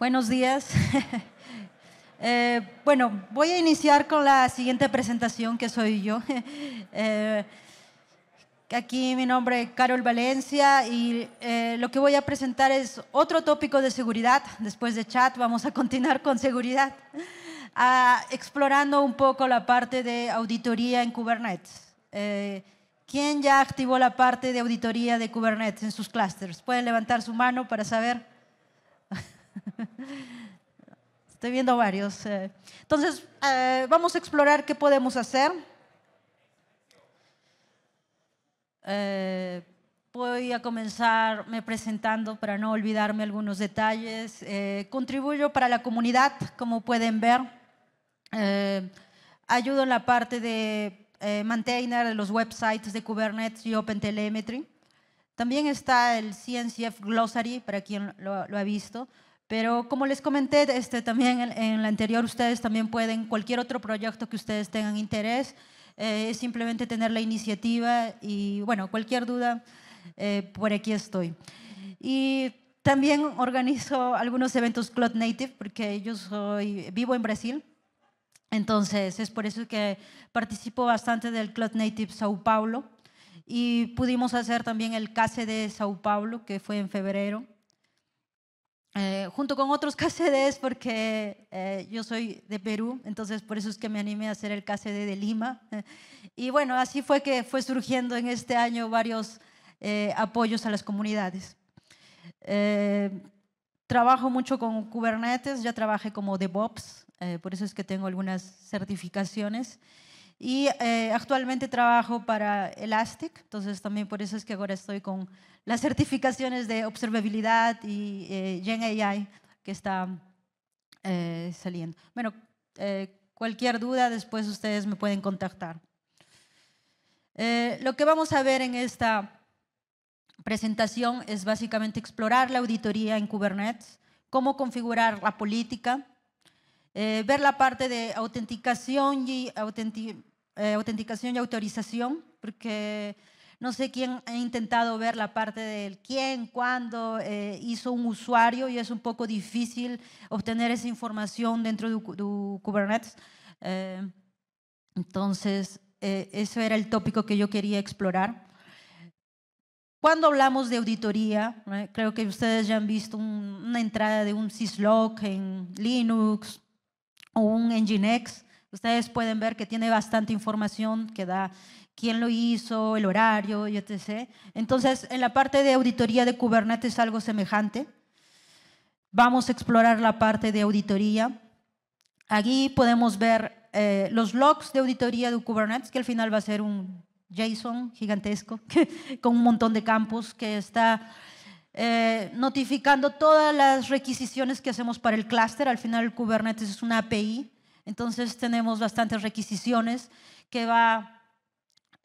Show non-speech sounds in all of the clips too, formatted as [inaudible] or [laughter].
Buenos días. [laughs] Eh, bueno, voy a iniciar con la siguiente presentación que soy yo. [laughs] Eh, aquí mi nombre es Carol Valencia y eh, lo que voy a presentar es otro tópico de seguridad. Después de chat vamos a [laughs] continuar con seguridad, ah, explorando un poco la parte de auditoría en Kubernetes. ¿Quién ya activó la parte de auditoría de Kubernetes en sus clusters? Pueden levantar su mano para saber. [laughs] Estoy viendo varios. Eh. Entonces, eh, vamos a explorar qué podemos hacer. Eh, voy a comenzar me presentando para no olvidarme algunos detalles. contribuyo para la comunidad, como pueden ver. ayudo en la parte de maintainer de los websites de Kubernetes y OpenTelemetry. También está el CNCF Glossary, para quien lo ha visto. Pero como les comenté este, también en, la anterior, ustedes también pueden, cualquier otro proyecto que ustedes tengan interés, eh, es simplemente tener la iniciativa y, bueno, cualquier duda, eh, por aquí estoy. Y también organizo algunos eventos Cloud Native porque yo soy, vivo en Brasil, entonces es por eso que participo bastante del Cloud Native Sao Paulo y pudimos hacer también el CASE de Sao Paulo que fue en febrero eh, junto con otros KCDs, porque eh, yo soy de Perú, entonces por eso es que me animé a hacer el KCD de Lima. [laughs] Y bueno, así fue que fue surgiendo en este año varios eh, apoyos a las comunidades. trabajo mucho con Kubernetes, ya trabajé como DevOps, por eso es que tengo algunas certificaciones. Y eh, actualmente trabajo para Elastic, entonces también por eso es que ahora estoy con las certificaciones de observabilidad y eh, que está eh, saliendo. Bueno, eh, cualquier duda después ustedes me pueden contactar. lo que vamos a ver en esta presentación es básicamente explorar la auditoría en Kubernetes, cómo configurar la política, ver la parte de autenticación y autenti eh, autenticación y autorización, porque no sé quién ha intentado ver la parte del quién, cuándo eh, hizo un usuario y es un poco difícil obtener esa información dentro de, Kubernetes. Eh, entonces, eso era el tópico que yo quería explorar. Cuando hablamos de auditoría, creo que ustedes ya han visto una entrada de un syslog en Linux o un Nginx. Ustedes pueden ver que tiene bastante información que da quién lo hizo, el horario, y etc. Entonces, en la parte de auditoría de Kubernetes algo semejante. Vamos a explorar la parte de auditoría. Aquí podemos ver eh, los logs de auditoría de Kubernetes, que al final va a ser un JSON gigantesco, [laughs] con un montón de campos que está eh, notificando todas las requisiciones que hacemos para el clúster. Al final, Kubernetes es una API entonces tenemos bastantes requisiciones que va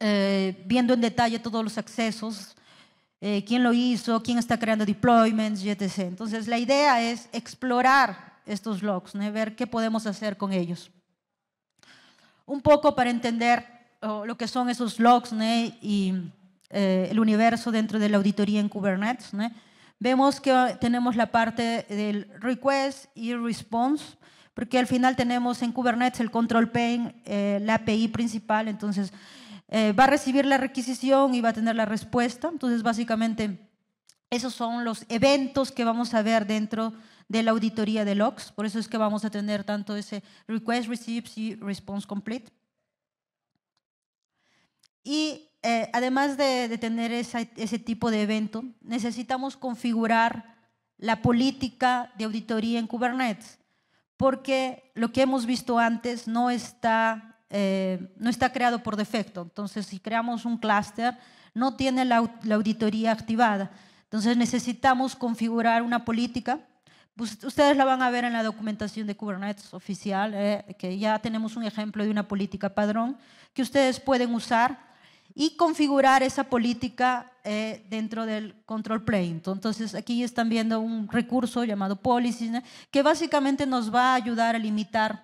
eh, viendo en detalle todos los accesos, eh, quién lo hizo, quién está creando deployments, etc. Entonces la idea es explorar estos logs, ver qué podemos hacer con ellos. Un poco para entender lo que son esos logs y eh, el universo dentro de la auditoría en Kubernetes. Vemos que tenemos la parte del request y response, porque al final tenemos en Kubernetes el control plane, eh, la API principal, entonces eh, va a recibir la requisición y va a tener la respuesta. Entonces, básicamente, esos son los eventos que vamos a ver dentro de la auditoría de logs. Por eso es que vamos a tener tanto ese request, receives y response complete. Y eh, además de, tener ese tipo de evento, necesitamos configurar la política de auditoría en Kubernetes porque lo que hemos visto antes no está, eh, no está creado por defecto. Entonces, si creamos un clúster, no tiene la, auditoría activada. Entonces, necesitamos configurar una política pues, Ustedes la van a ver en la documentación de Kubernetes oficial, eh, que ya tenemos un ejemplo de una política padrón que ustedes pueden usar y configurar esa política eh, dentro del control plane. Entonces aquí están viendo un recurso llamado policies que básicamente nos va a ayudar a limitar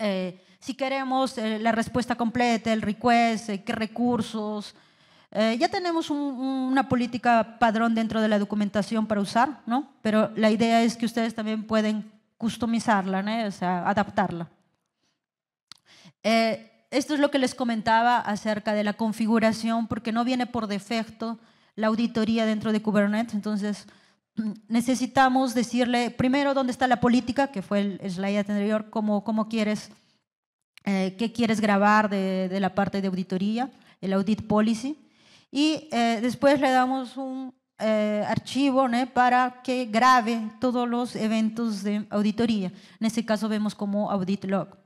eh, si queremos eh, la respuesta completa, el request, qué recursos. ya tenemos una política padrón dentro de la documentación para usar, ¿no? pero la idea es que ustedes también pueden customizarla, o sea, adaptarla esto es lo que les comentaba acerca de la configuración, porque no viene por defecto la auditoría dentro de Kubernetes. Entonces, [clears throat] necesitamos decirle primero dónde está la política, que fue el slide anterior, cómo, cómo quieres, eh, qué quieres grabar de, la parte de auditoría, el audit policy. Y eh, después le damos un eh, archivo para que grabe todos los eventos de auditoría. En este caso vemos como audit log.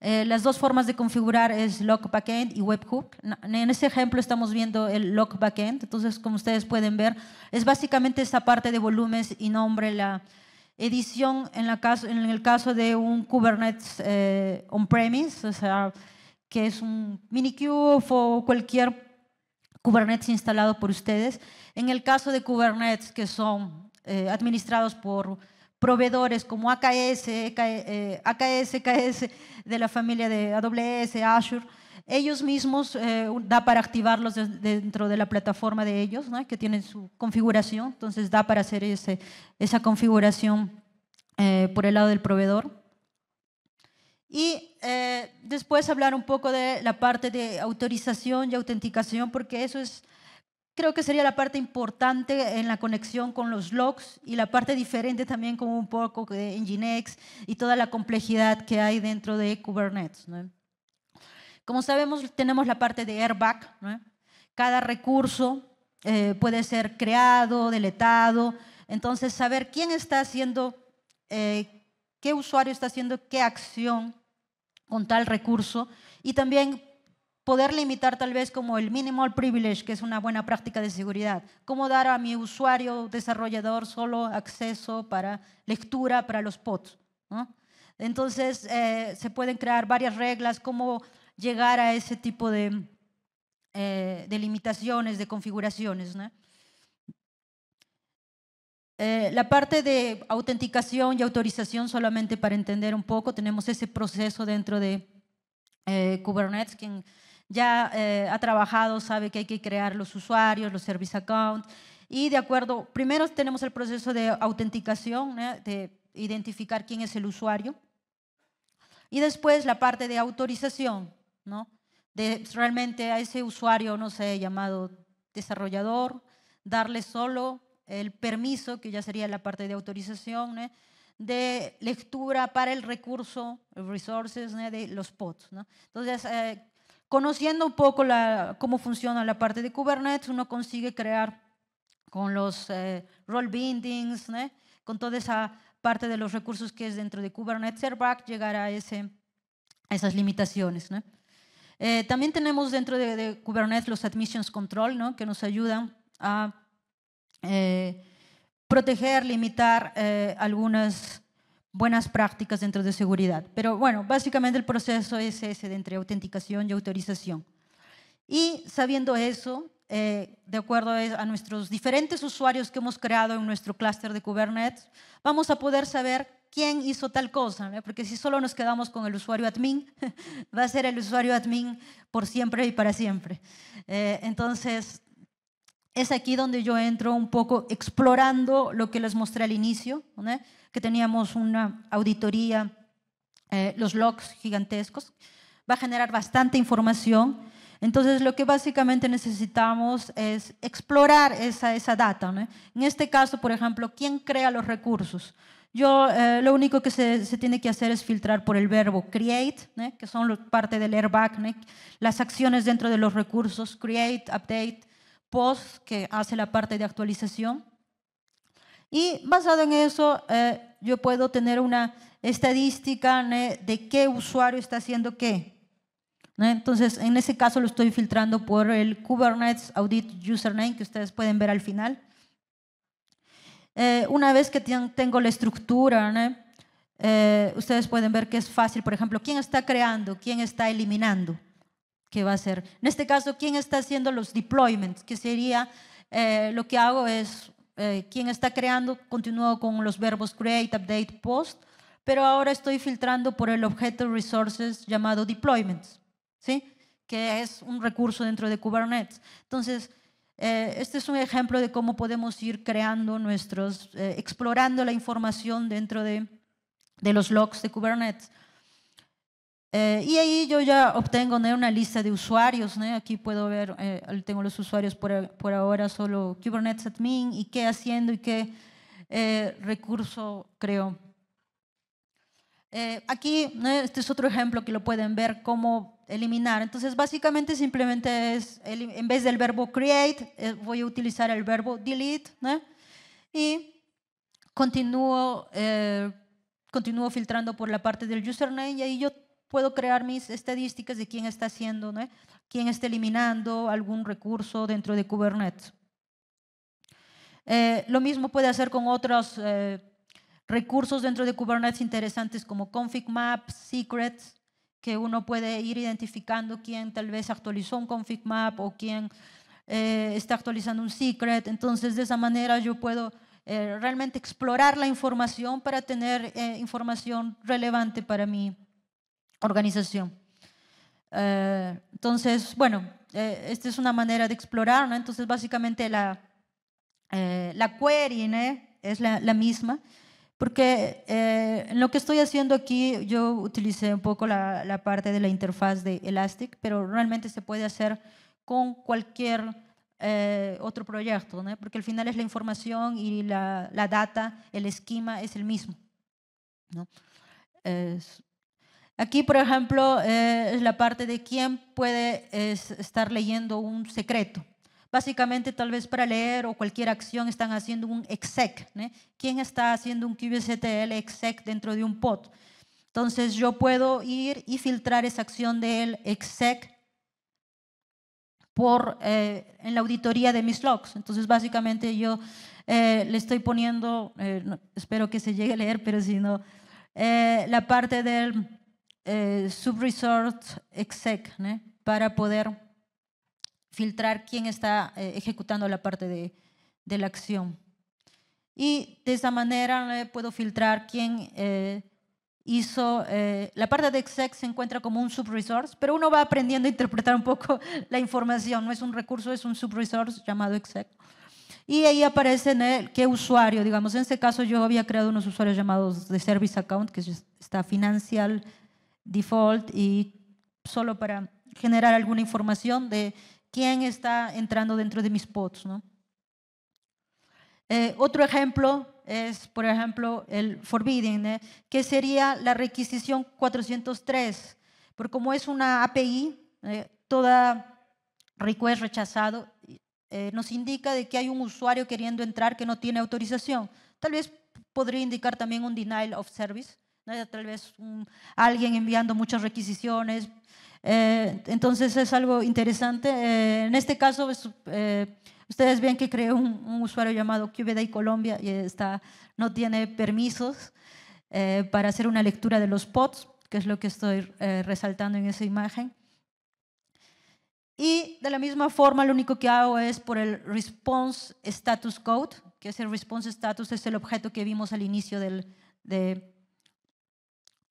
Eh, las dos formas de configurar es lock backend y webhook. En este ejemplo estamos viendo el lock backend. Entonces, como ustedes pueden ver, es básicamente esta parte de volúmenes y nombre, la edición en, la caso, en el caso de un Kubernetes eh, on-premise, o sea, que es un minikube o cualquier Kubernetes instalado por ustedes. En el caso de Kubernetes que son eh, administrados por proveedores como AKS, e eh, AKS, AKS e de la familia de AWS, Azure, ellos mismos eh, da para activarlos dentro de la plataforma de ellos, que tienen su configuración, entonces da para hacer esa configuración eh, por el lado del proveedor. Y después hablar un poco de la parte de autorización y autenticación, porque eso es creo que sería la parte importante en la conexión con los logs y la parte diferente también como un poco de Nginx y toda la complejidad que hay dentro de Kubernetes. Como sabemos, tenemos la parte de airbag. Cada recurso eh, puede ser creado, deletado. Entonces, saber quién está haciendo, eh, qué usuario está haciendo qué acción con tal recurso y también poder limitar tal vez como el minimal privilege, que es una buena práctica de seguridad, cómo dar a mi usuario desarrollador solo acceso para lectura para los pods. Entonces, eh, se pueden crear varias reglas, cómo llegar a ese tipo de, eh, de limitaciones, de configuraciones. Eh, la parte de autenticación y autorización, solamente para entender un poco, tenemos ese proceso dentro de Kubernetes, ya eh, ha trabajado, sabe que hay que crear los usuarios, los service accounts. Y de acuerdo, primero tenemos el proceso de autenticación, ¿eh? de identificar quién es el usuario. Y después la parte de autorización, ¿no? De realmente a ese usuario, no sé, llamado desarrollador, darle solo el permiso, que ya sería la parte de autorización, ¿eh? de lectura para el recurso, resources, de los pods. ¿no? Entonces, Conociendo un poco cómo funciona la parte de Kubernetes, uno consigue crear con los eh, role bindings, con toda esa parte de los recursos que es dentro de Kubernetes Airbag, llegar a, esas limitaciones. Eh, también tenemos dentro de, Kubernetes los admissions control, que nos ayudan a eh, proteger, limitar algunas buenas prácticas dentro de seguridad. Pero bueno, básicamente el proceso es ese de entre autenticación y autorización. Y sabiendo eso, eh, de acuerdo a nuestros diferentes usuarios que hemos creado en nuestro clúster de Kubernetes, vamos a poder saber quién hizo tal cosa, porque si solo nos quedamos con el usuario admin, [laughs] va a ser el usuario admin por siempre y para siempre. Eh, entonces, es aquí donde yo entro un poco explorando lo que les mostré al inicio, que teníamos una auditoría, eh, los logs gigantescos, va a generar bastante información. Entonces, lo que básicamente necesitamos es explorar esa, data. En este caso, por ejemplo, ¿quién crea los recursos? Yo eh, lo único que se, tiene que hacer es filtrar por el verbo create, que son parte del airbag, las acciones dentro de los recursos, create, update, post que hace la parte de actualización. Y basado en eso, eh, yo puedo tener una estadística de qué usuario está haciendo qué. Entonces, en ese caso lo estoy filtrando por el Kubernetes Audit Username que ustedes pueden ver al final. Eh, una vez que tengo la estructura, eh, ustedes pueden ver que es fácil, por ejemplo, quién está creando, quién está eliminando. ¿Qué va a hacer. En este caso, ¿quién está haciendo los deployments? Que sería, eh, lo que hago es, eh, ¿quién está creando? Continúo con los verbos create, update, post, pero ahora estoy filtrando por el objeto resources llamado deployments, ¿sí? que es un recurso dentro de Kubernetes. Entonces, eh, este es un ejemplo de cómo podemos ir creando nuestros, explorando la información dentro de, de los logs de Kubernetes. Eh, y ahí yo ya obtengo una lista de usuarios. Aquí puedo ver, eh, tengo los usuarios por, por, ahora, solo Kubernetes Admin y qué haciendo y qué eh, recurso creo. aquí, este es otro ejemplo que lo pueden ver, cómo eliminar. Entonces, básicamente simplemente es, en vez del verbo create, voy a utilizar el verbo delete y continúo, continúo filtrando por la parte del username y ahí yo puedo crear mis estadísticas de quién está haciendo, ¿no? quién está eliminando algún recurso dentro de Kubernetes. Eh, lo mismo puede hacer con otros eh, recursos dentro de Kubernetes interesantes como ConfigMap, secrets, que uno puede ir identificando quién tal vez actualizó un ConfigMap o quién eh, está actualizando un secret. Entonces, de esa manera yo puedo realmente explorar la información para tener información relevante para mí organización. Eh, entonces, bueno, eh, esta es una manera de explorar, ¿no? Entonces, básicamente la, eh, la query ¿no? es la, misma, porque en lo que estoy haciendo aquí yo utilicé un poco la, la, parte de la interfaz de Elastic, pero realmente se puede hacer con cualquier otro proyecto, ¿no? porque al final es la información y la, data, el esquema es el mismo. ¿no? Aquí, por ejemplo, eh, es la parte de quién puede estar leyendo un secreto. Básicamente, tal vez para leer o cualquier acción están haciendo un exec. ¿Quién está haciendo un QBSTL exec dentro de un pod? Entonces, yo puedo ir y filtrar esa acción del exec por, eh, en la auditoría de mis logs. Entonces, básicamente yo eh, le estoy poniendo, espero que se llegue a leer, pero si no, la parte del eh, subresource exec, para poder filtrar quién está eh, ejecutando la parte de, la acción. Y de esa manera puedo filtrar quién eh, hizo, la parte de exec se encuentra como un subresource, pero uno va aprendiendo a interpretar un poco [laughs] la información, no es un recurso, es un subresource llamado exec. Y ahí aparece en qué usuario, digamos, en este caso yo había creado unos usuarios llamados de service account, que está financial, default y solo para generar alguna información de quién está entrando dentro de mis pods. Eh, otro ejemplo es, por ejemplo, el forbidding, ¿eh? que sería la requisición 403. Porque como es una API, eh, toda request rechazado nos indica de que hay un usuario queriendo entrar que no tiene autorización. Tal vez podría indicar también un denial of service, tal vez alguien enviando muchas requisiciones. Eh, entonces es algo interesante. Eh, en este caso, pues, eh, ustedes ven que creé un, usuario llamado y Colombia y está, no tiene permisos para hacer una lectura de los pods, que es lo que estoy resaltando en esa imagen. Y de la misma forma, lo único que hago es por el response status code, que es el response status es el objeto que vimos al inicio del,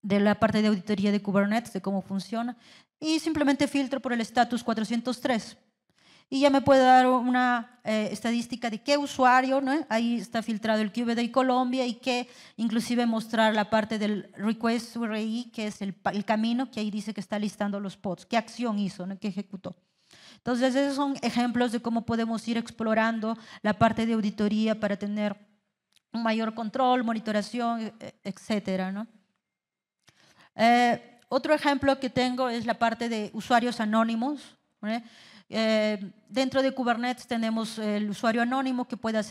de la parte de auditoría de Kubernetes, de cómo funciona, y simplemente filtro por el status 403. Y ya me puede dar una eh, estadística de qué usuario, ¿no? ahí está filtrado el QBD de Colombia y que inclusive mostrar la parte del request URI, que es el, camino que ahí dice que está listando los pods, qué acción hizo, ¿no? qué ejecutó. Entonces, esos son ejemplos de cómo podemos ir explorando la parte de auditoría para tener un mayor control, monitoración, e, e, etcétera, ¿no? Eh, otro ejemplo que tengo es la parte de usuarios anónimos. ¿eh? Eh, dentro de Kubernetes tenemos el usuario anónimo que puede,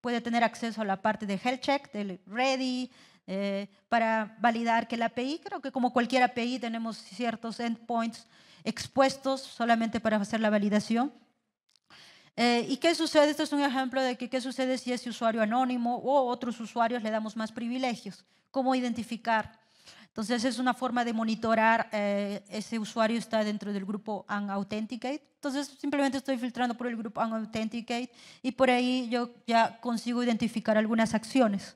puede tener acceso a la parte de health check, del ready, para validar que la API, creo que como cualquier API tenemos ciertos endpoints expuestos solamente para hacer la validación. Eh, ¿Y qué sucede? Este es un ejemplo de que, qué sucede si ese usuario anónimo o otros usuarios le damos más privilegios. ¿Cómo identificar? Entonces es una forma de monitorar eh, ese usuario está dentro del grupo authenticate. Entonces simplemente estoy filtrando por el grupo authenticate y por ahí yo ya consigo identificar algunas acciones.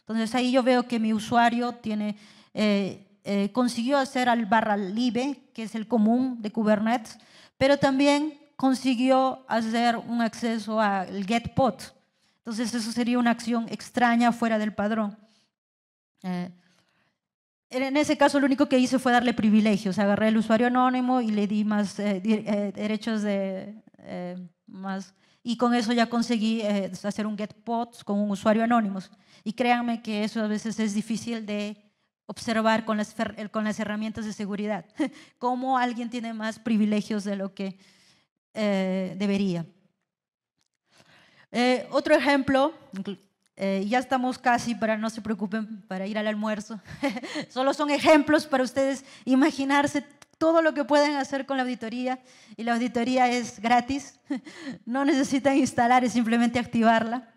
Entonces ahí yo veo que mi usuario tiene, eh, eh, consiguió hacer al barra libre, que es el común de Kubernetes, pero también consiguió hacer un acceso al get Entonces eso sería una acción extraña fuera del padrón. Eh, en ese caso lo único que hice fue darle privilegios. Agarré el usuario anónimo y le di más eh, eh, derechos de más y con eso ya conseguí hacer un get con un usuario anónimo. Y créanme que eso a veces es difícil de observar con las, con las herramientas de seguridad, [laughs] cómo alguien tiene más privilegios de lo que eh, debería. Eh, otro ejemplo, eh, ya estamos casi, para no se preocupen, para ir al almuerzo. [laughs] Solo son ejemplos para ustedes imaginarse todo lo que pueden hacer con la auditoría y la auditoría es gratis. [laughs] no necesitan instalar, es simplemente activarla.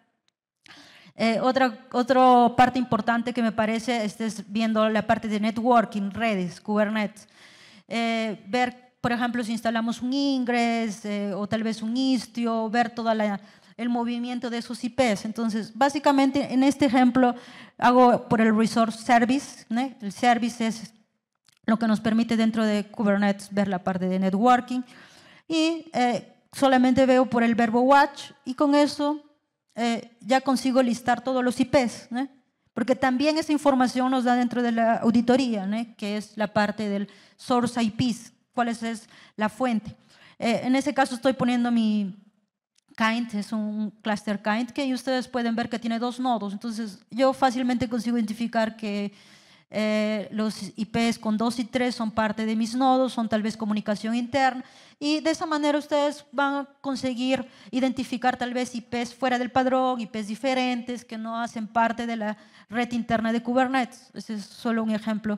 otra, otra parte importante que me parece, estés viendo la parte de networking, redes, Kubernetes. ver por ejemplo, si instalamos un ingress eh, o tal vez un istio, ver todo el movimiento de esos IPs. Entonces, básicamente en este ejemplo hago por el resource service. El service es lo que nos permite dentro de Kubernetes ver la parte de networking. Y eh, solamente veo por el verbo watch y con eso eh, ya consigo listar todos los IPs. Porque también esa información nos da dentro de la auditoría, que es la parte del source IPs, cuál es, la fuente. Eh, en ese caso estoy poniendo mi kind, es un cluster kind, que ustedes pueden ver que tiene dos nodos. Entonces yo fácilmente consigo identificar que eh, los IPs con 2 y 3 son parte de mis nodos, son tal vez comunicación interna, y de esa manera ustedes van a conseguir identificar tal vez IPs fuera del padrón, IPs diferentes que no hacen parte de la red interna de Kubernetes. Ese es solo un ejemplo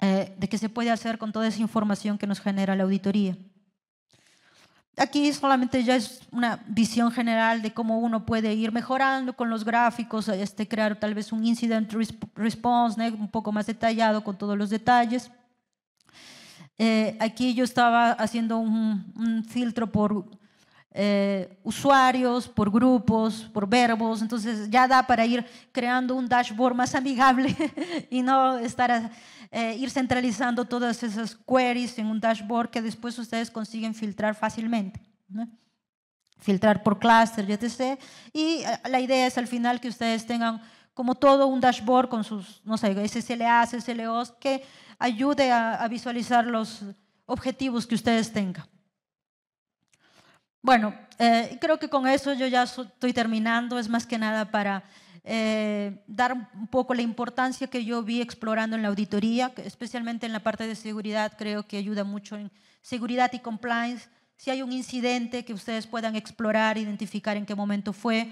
eh, de qué se puede hacer con toda esa información que nos genera la auditoría. Aquí solamente ya es una visión general de cómo uno puede ir mejorando con los gráficos, este, crear tal vez un incident response un poco más detallado con todos los detalles. Eh, aquí yo estaba haciendo un filtro por eh, usuarios, por grupos, por verbos. Entonces ya da para ir creando un dashboard más amigable [laughs] y no estar eh, ir centralizando todas esas queries en un dashboard que después ustedes consiguen filtrar fácilmente. Filtrar por cluster, etc. Y eh, la idea es al final que ustedes tengan como todo un dashboard con sus, no sé, SLA, SLOs, que ayude a visualizar los objetivos que ustedes tengan. Bueno, eh, creo que con eso yo ya estoy terminando. Es más que nada para eh, dar un poco la importancia que yo vi explorando en la auditoría, especialmente en la parte de seguridad, creo que ayuda mucho en seguridad y compliance. Si hay un incidente que ustedes puedan explorar, identificar en qué momento fue,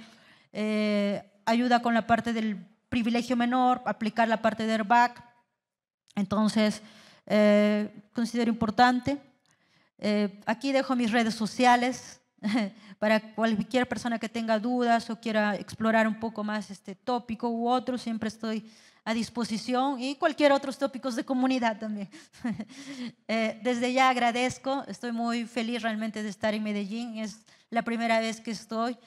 eh, ayuda con la parte del privilegio menor, aplicar la parte de airbag. Entonces, considero importante. Eh, aquí dejo mis redes sociales [laughs] para cualquier persona que tenga dudas o quiera explorar un poco más este tópico u otro, siempre estoy a disposición y cualquier otros tópicos de comunidad también. [laughs] Eh, desde ya agradezco, estoy muy feliz realmente de estar en Medellín, es la primera vez que estoy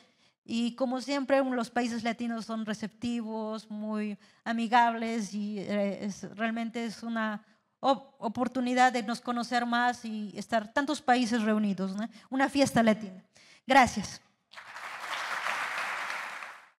y como siempre los países latinos son receptivos, muy amigables y eh, realmente es una, oportunidad de nos conocer más y estar tantos países reunidos, una fiesta latina. Gracias.